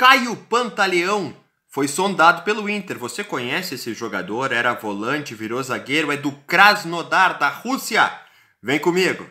Caio Pantaleão foi sondado pelo Inter. Você conhece esse jogador? Era volante, virou zagueiro, é do Krasnodar, da Rússia. Vem comigo.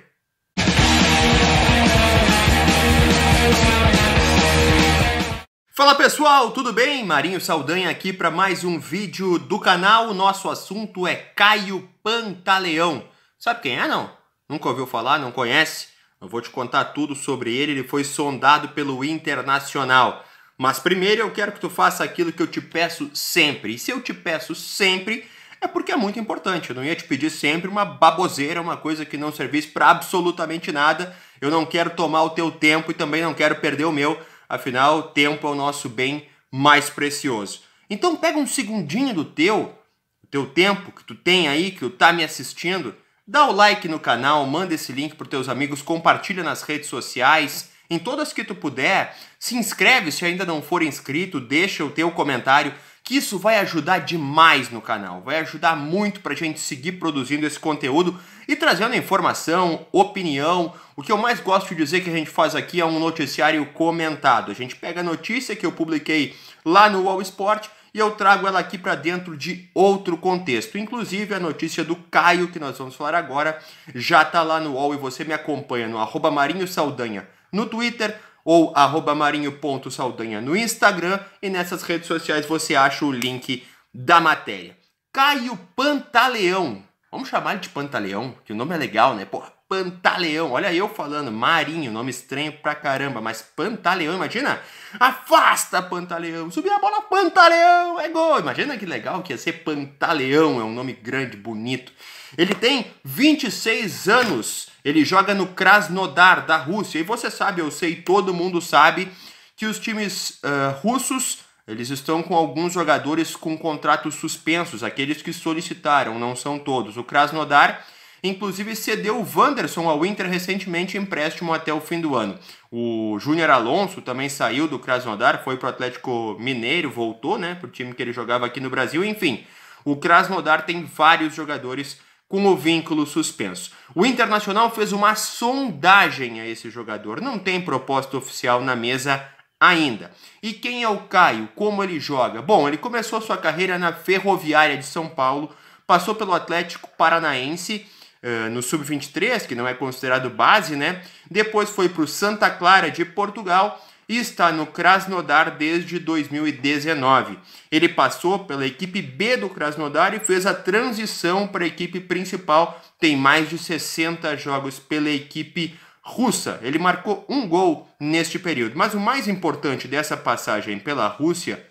Fala pessoal, tudo bem? Marinho Saldanha aqui para mais um vídeo do canal. O nosso assunto é Caio Pantaleão. Sabe quem é não? Nunca ouviu falar, não conhece? Eu vou te contar tudo sobre ele. Ele foi sondado pelo Internacional. Mas primeiro eu quero que tu faça aquilo que eu te peço sempre. E se eu te peço sempre, é porque é muito importante. Eu não ia te pedir sempre uma baboseira, uma coisa que não servisse para absolutamente nada. Eu não quero tomar o teu tempo e também não quero perder o meu. Afinal, o tempo é o nosso bem mais precioso. Então pega um segundinho do teu, do teu tempo que tu tem aí, que tu tá me assistindo, dá o like no canal, manda esse link para teus amigos, compartilha nas redes sociais em todas que tu puder. Se inscreve se ainda não for inscrito, deixa o teu comentário, que isso vai ajudar demais no canal. Vai ajudar muito pra gente seguir produzindo esse conteúdo e trazendo informação, opinião. O que eu mais gosto de dizer que a gente faz aqui é um noticiário comentado. A gente pega a notícia que eu publiquei lá no All Sport e eu trago ela aqui para dentro de outro contexto. Inclusive a notícia do Caio que nós vamos falar agora já está lá no All e você me acompanha no @marinho_saldanha Marinho Saldanha no Twitter ou marinho.saldanha no Instagram e nessas redes sociais você acha o link da matéria. Caio Pantaleão. Vamos chamar ele de Pantaleão, que o nome é legal, né? Porra, Pantaleão. Olha eu falando, Marinho, nome estranho pra caramba, mas Pantaleão, imagina? Afasta Pantaleão, subir a bola Pantaleão, é gol. Imagina que legal que ia ser Pantaleão, é um nome grande, bonito. Ele tem 26 anos, ele joga no Krasnodar da Rússia. E você sabe, eu sei, todo mundo sabe que os times uh, russos eles estão com alguns jogadores com contratos suspensos, aqueles que solicitaram, não são todos. O Krasnodar Inclusive cedeu o Wanderson ao Inter recentemente em empréstimo até o fim do ano. O Júnior Alonso também saiu do Krasnodar, foi para o Atlético Mineiro, voltou né, para o time que ele jogava aqui no Brasil. Enfim, o Krasnodar tem vários jogadores com o vínculo suspenso. O Internacional fez uma sondagem a esse jogador, não tem proposta oficial na mesa ainda. E quem é o Caio? Como ele joga? Bom, ele começou sua carreira na Ferroviária de São Paulo, passou pelo Atlético Paranaense uh, no Sub-23, que não é considerado base, né? Depois foi para o Santa Clara de Portugal e está no Krasnodar desde 2019. Ele passou pela equipe B do Krasnodar e fez a transição para a equipe principal. Tem mais de 60 jogos pela equipe russa. Ele marcou um gol neste período. Mas o mais importante dessa passagem pela Rússia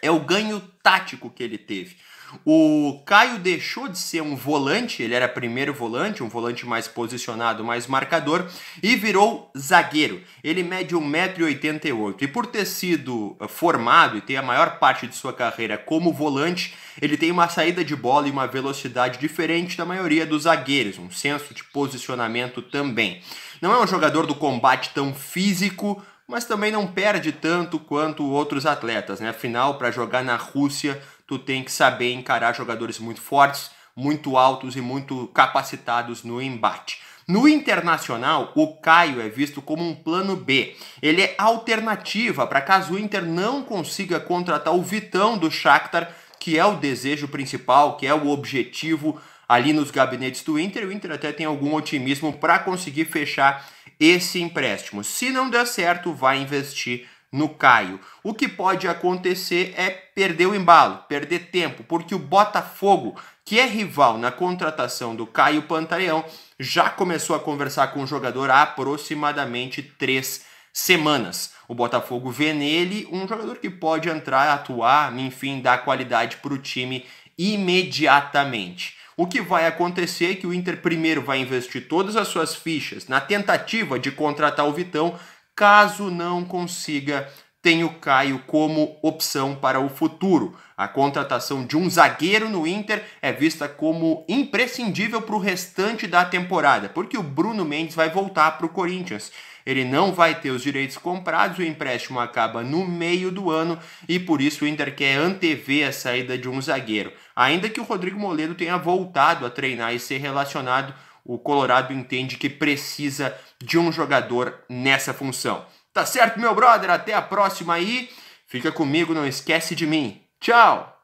é o ganho tático que ele teve. O Caio deixou de ser um volante, ele era primeiro volante, um volante mais posicionado, mais marcador, e virou zagueiro. Ele mede 1,88m e por ter sido eh, formado e ter a maior parte de sua carreira como volante, ele tem uma saída de bola e uma velocidade diferente da maioria dos zagueiros, um senso de posicionamento também. Não é um jogador do combate tão físico, mas também não perde tanto quanto outros atletas, né? Afinal, para jogar na Rússia, tu tem que saber encarar jogadores muito fortes, muito altos e muito capacitados no embate. No internacional, o Caio é visto como um plano B. Ele é alternativa para caso o Inter não consiga contratar o Vitão do Shakhtar, que é o desejo principal, que é o objetivo ali nos gabinetes do Inter. O Inter até tem algum otimismo para conseguir fechar esse empréstimo. Se não der certo, vai investir no Caio. O que pode acontecer é perder o embalo, perder tempo, porque o Botafogo, que é rival na contratação do Caio Pantaleão, já começou a conversar com o jogador há aproximadamente três semanas. O Botafogo vê nele um jogador que pode entrar, atuar, enfim, dar qualidade para o time imediatamente. O que vai acontecer é que o Inter primeiro vai investir todas as suas fichas na tentativa de contratar o Vitão, Caso não consiga, tem o Caio como opção para o futuro. A contratação de um zagueiro no Inter é vista como imprescindível para o restante da temporada, porque o Bruno Mendes vai voltar para o Corinthians. Ele não vai ter os direitos comprados, o empréstimo acaba no meio do ano e por isso o Inter quer antever a saída de um zagueiro. Ainda que o Rodrigo Moledo tenha voltado a treinar e ser relacionado o Colorado entende que precisa de um jogador nessa função. Tá certo, meu brother? Até a próxima aí. Fica comigo, não esquece de mim. Tchau!